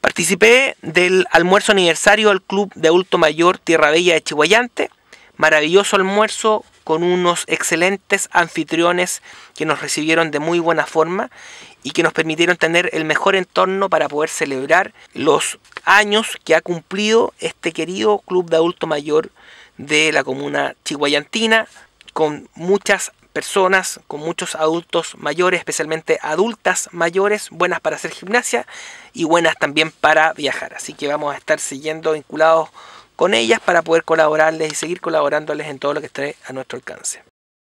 Participé del almuerzo aniversario del Club de Adulto Mayor Tierra Bella de Chihuayante. Maravilloso almuerzo con unos excelentes anfitriones que nos recibieron de muy buena forma y que nos permitieron tener el mejor entorno para poder celebrar los años que ha cumplido este querido Club de Adulto Mayor de la comuna chihuayantina con muchas personas con muchos adultos mayores, especialmente adultas mayores, buenas para hacer gimnasia y buenas también para viajar. Así que vamos a estar siguiendo vinculados con ellas para poder colaborarles y seguir colaborándoles en todo lo que esté a nuestro alcance.